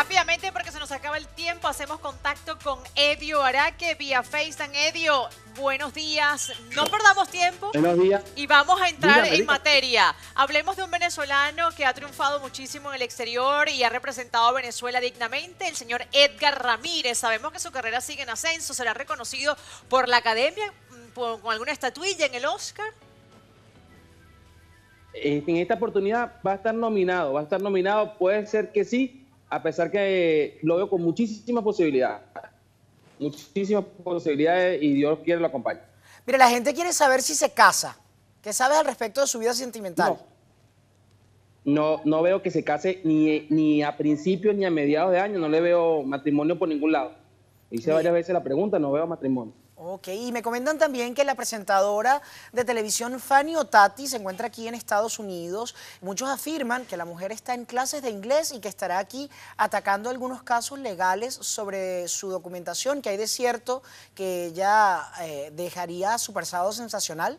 Rápidamente, porque se nos acaba el tiempo, hacemos contacto con Edio Araque vía FaceTime. Edio, buenos días. No perdamos tiempo. Buenos días. Y vamos a entrar en materia. Hablemos de un venezolano que ha triunfado muchísimo en el exterior y ha representado a Venezuela dignamente, el señor Edgar Ramírez. Sabemos que su carrera sigue en ascenso, será reconocido por la academia mm, con alguna estatuilla en el Oscar. Eh, en esta oportunidad va a estar nominado, va a estar nominado, puede ser que sí, a pesar que lo veo con muchísimas posibilidades. Muchísimas posibilidades y Dios quiere lo acompañe. Mire, la gente quiere saber si se casa. ¿Qué sabes al respecto de su vida sentimental? No, no, veo que se case ni, ni a principios ni a mediados de año. No le veo matrimonio por ningún lado. Hice varias veces la pregunta, no veo matrimonio. Ok, y me comentan también que la presentadora de televisión Fanny Otati se encuentra aquí en Estados Unidos. Muchos afirman que la mujer está en clases de inglés y que estará aquí atacando algunos casos legales sobre su documentación, que hay de cierto que ya eh, dejaría su pasado sensacional.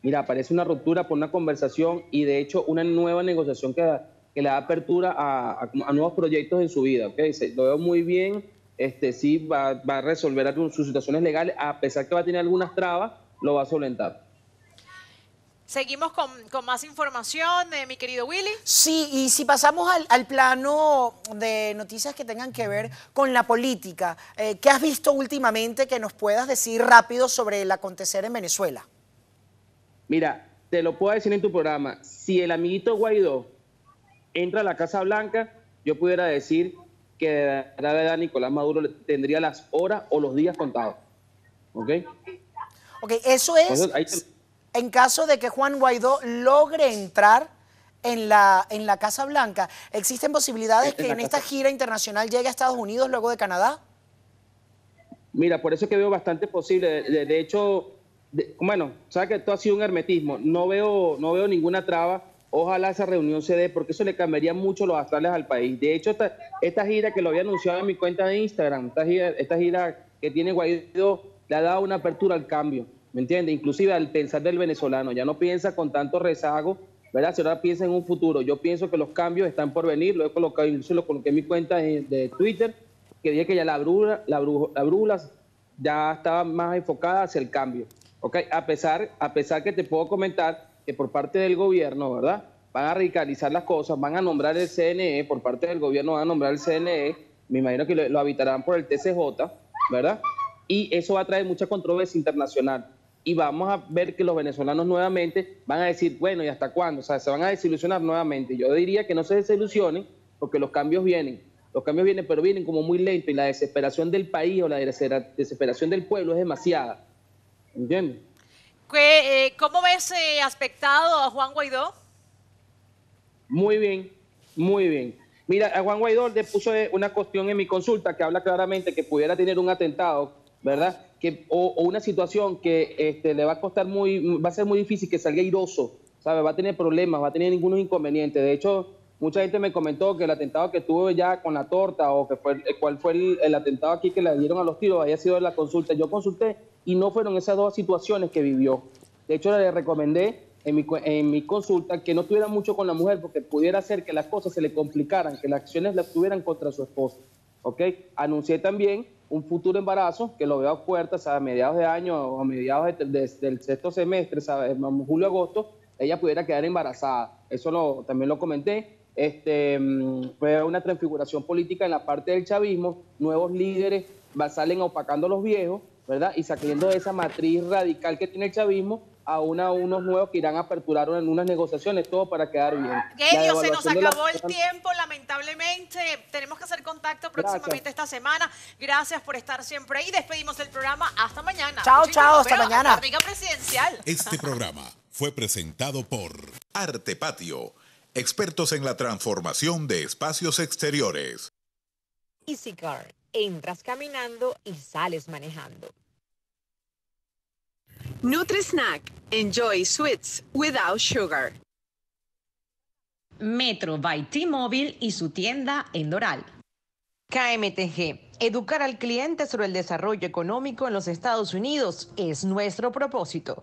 Mira, parece una ruptura por una conversación y de hecho una nueva negociación que que le da apertura a, nuevos proyectos en su vida. ¿okay? lo veo muy bien, este, sí va, a resolver sus situaciones legales, a pesar que va a tener algunas trabas, lo va a solventar. Seguimos con, más información, eh, mi querido Willy. Sí, y si pasamos al, plano de noticias que tengan que ver con la política, eh, ¿qué has visto últimamente que nos puedas decir rápido sobre el acontecer en Venezuela? Mira, te lo puedo decir en tu programa, si el amiguito Guaidó entra a la Casa Blanca, yo pudiera decir que de verdad Nicolás Maduro tendría las horas o los días contados. ¿Ok? Ok, eso es en caso de que Juan Guaidó logre entrar en la, en la Casa Blanca. ¿Existen posibilidades que en esta gira internacional llegue a Estados Unidos luego de Canadá? Mira, por eso es que veo bastante posible. De, hecho, bueno, sabes que esto ha sido un hermetismo. No veo, no veo ninguna traba Ojalá esa reunión se dé, porque eso le cambiaría mucho los astrales al país. De hecho, esta, gira que lo había anunciado en mi cuenta de Instagram, esta gira, que tiene Guaidó, le ha dado una apertura al cambio, ¿me entiendes? Inclusive al pensar del venezolano, ya no piensa con tanto rezago, ¿verdad? Si ahora piensa en un futuro, yo pienso que los cambios están por venir, lo he colocado, incluso lo coloqué en mi cuenta de, Twitter, que dije que ya la brula, la, bruja, la brulas ya estaba más enfocada hacia el cambio, ¿ok? A pesar, a pesar que te puedo comentar que por parte del gobierno, ¿verdad? Van a radicalizar las cosas, van a nombrar el CNE, por parte del gobierno van a nombrar el CNE, me imagino que lo, habitarán por el TCJ, ¿verdad? Y eso va a traer mucha controversia internacional y vamos a ver que los venezolanos nuevamente van a decir, bueno, ¿y hasta cuándo? O sea, se van a desilusionar nuevamente. Yo diría que no se desilusionen porque los cambios vienen. Los cambios vienen, pero vienen como muy lento y la desesperación del país o la desesperación del pueblo es demasiada. ¿Entiendes? Eh, ¿Cómo ves eh, aspectado a Juan Guaidó? Muy bien, muy bien. Mira, a Juan Guaidó le puso eh, una cuestión en mi consulta que habla claramente que pudiera tener un atentado, ¿verdad? Que, o, una situación que este, le va a costar muy, va a ser muy difícil que salga iroso, ¿sabe? Va a tener problemas, va a tener ningunos inconvenientes. De hecho, mucha gente me comentó que el atentado que tuvo ya con la torta o que fue, cuál fue el, atentado aquí que le dieron a los tiros había sido la consulta. Yo consulté y no fueron esas dos situaciones que vivió. De hecho, le recomendé en mi, consulta que no tuviera mucho con la mujer porque pudiera ser que las cosas se le complicaran, que las acciones la tuvieran contra su esposo. ¿ok? Anuncié también un futuro embarazo que lo veo a puertas a mediados de año o a mediados del sexto semestre, ¿sabes? julio-agosto, ella pudiera quedar embarazada. Eso lo, también lo comenté. Este, mm, fue una transfiguración política en la parte del chavismo, nuevos líderes salen opacando a los viejos y sacando de esa matriz radical que tiene el chavismo a, a unos nuevos que irán a aperturar unas negociaciones, todo para quedar bien. se nos acabó el tiempo, lamentablemente. Tenemos que hacer contacto próximamente esta semana. Gracias por estar siempre ahí. Despedimos el programa. Hasta mañana. Chao, chao, hasta mañana. presidencial. Este programa fue presentado por Arte Patio, expertos en la transformación de espacios exteriores entras caminando y sales manejando. Nutrisnack. Snack. Enjoy sweets without sugar. Metro by T-Mobile y su tienda en Doral. KMTG. Educar al cliente sobre el desarrollo económico en los Estados Unidos es nuestro propósito.